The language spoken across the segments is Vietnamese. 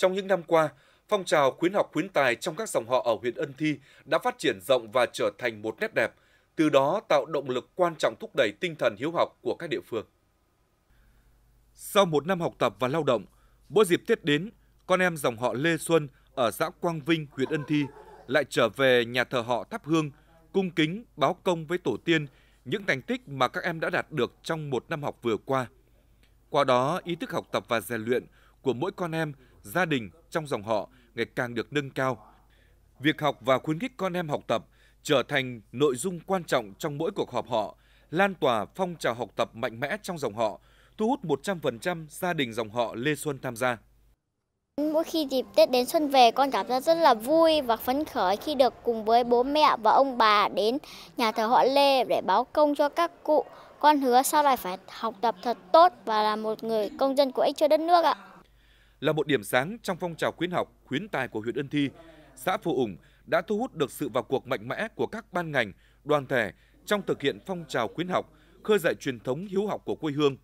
Trong những năm qua, phong trào khuyến học khuyến tài trong các dòng họ ở huyện Ân Thi đã phát triển rộng và trở thành một nét đẹp, từ đó tạo động lực quan trọng thúc đẩy tinh thần hiếu học của các địa phương. Sau một năm học tập và lao động, mỗi dịp Tết đến, con em dòng họ Lê Xuân ở xã Quang Vinh, huyện Ân Thi lại trở về nhà thờ họ thắp hương, cung kính, báo công với tổ tiên những thành tích mà các em đã đạt được trong một năm học vừa qua. Qua đó, ý thức học tập và rèn luyện của mỗi con em – gia đình, trong dòng họ ngày càng được nâng cao. Việc học và khuyến khích con em học tập trở thành nội dung quan trọng trong mỗi cuộc họp họ, lan tỏa phong trào học tập mạnh mẽ trong dòng họ, thu hút 100% gia đình dòng họ Lê Xuân tham gia. Mỗi khi dịp Tết đến xuân về, con cảm giác rất là vui và phấn khởi khi được cùng với bố mẹ và ông bà đến nhà thờ họ Lê để báo công cho các cụ. Con hứa sau này phải học tập thật tốt và là một người công dân có ích cho đất nước ạ là một điểm sáng trong phong trào khuyến học, khuyến tài của huyện Ân Thi. Xã Phù Ủng đã thu hút được sự vào cuộc mạnh mẽ của các ban ngành, đoàn thể trong thực hiện phong trào khuyến học, khơi dậy truyền thống hiếu học của quê hương.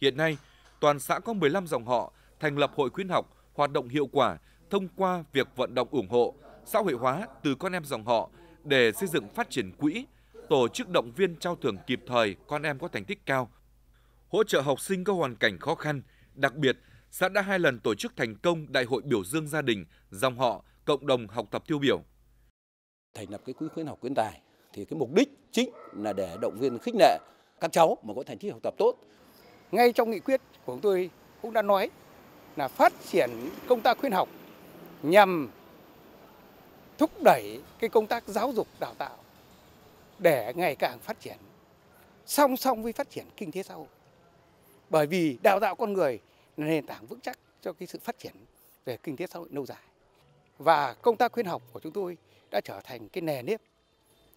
Hiện nay, toàn xã có 15 dòng họ thành lập hội khuyến học hoạt động hiệu quả thông qua việc vận động ủng hộ, xã hội hóa từ con em dòng họ để xây dựng phát triển quỹ, tổ chức động viên trao thưởng kịp thời con em có thành tích cao, hỗ trợ học sinh có hoàn cảnh khó khăn, đặc biệt xã đã hai lần tổ chức thành công Đại hội biểu dương gia đình, dòng họ, cộng đồng học tập tiêu biểu. Thành lập cái quỹ khuyến học khuyến tài thì cái mục đích chính là để động viên khích lệ các cháu mà có thành tích học tập tốt. Ngay trong nghị quyết của chúng tôi cũng đã nói là phát triển công tác khuyến học nhằm thúc đẩy cái công tác giáo dục đào tạo để ngày càng phát triển song song với phát triển kinh tế xã hội. Bởi vì đào tạo con người là nền tảng vững chắc cho cái sự phát triển về kinh tế xã hội lâu dài. Và công tác khuyến học của chúng tôi đã trở thành cái nề nếp,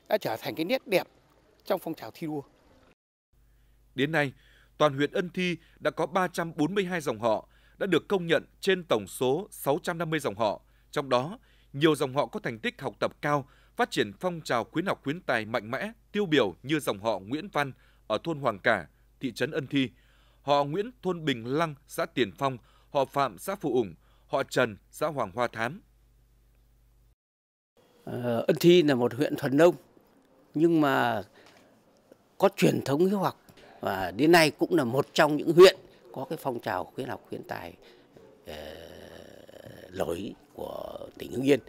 đã trở thành cái nét đẹp trong phong trào thi đua. Đến nay, toàn huyện Ân Thi đã có 342 dòng họ đã được công nhận trên tổng số 650 dòng họ, trong đó nhiều dòng họ có thành tích học tập cao, phát triển phong trào khuyến học khuyến tài mạnh mẽ, tiêu biểu như dòng họ Nguyễn Văn ở thôn Hoàng Cả, thị trấn Ân Thi – họ Nguyễn thôn Bình Lăng, xã Tiền Phong, họ Phạm, xã Phụ Ủng, họ Trần, xã Hoàng Hoa Thám. Ờ, Ân Thi là một huyện thuần nông, nhưng mà có truyền thống hiếu học và đến nay cũng là một trong những huyện có cái phong trào khuyến học khuyến tài uh, ờ, lỗi của tỉnh Hưng Yên.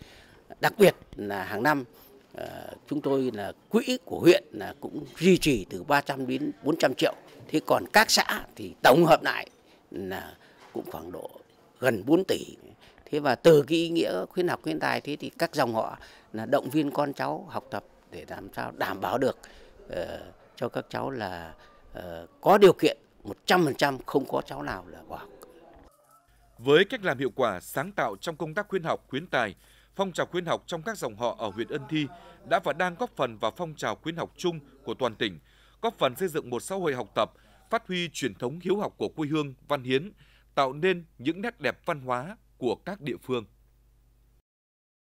Đặc biệt là hàng năm ờ, chúng tôi là quỹ của huyện là cũng duy trì từ 300 đến 400 triệu thế còn các xã thì tổng hợp lại là cũng khoảng độ gần 4 tỷ thế và từ cái ý nghĩa khuyến học khuyến tài thế thì các dòng họ là động viên con cháu học tập để làm sao đảm bảo được uh, cho các cháu là uh, có điều kiện 100% không có cháu nào là bỏ học. Với cách làm hiệu quả, sáng tạo trong công tác khuyến học, khuyến tài, phong trào khuyến học trong các dòng họ ở huyện Ân Thi đã và đang góp phần vào phong trào khuyến học chung của toàn tỉnh – góp phần xây dựng một xã hội học tập, phát huy truyền thống hiếu học của quê hương, văn hiến, tạo nên những nét đẹp văn hóa của các địa phương.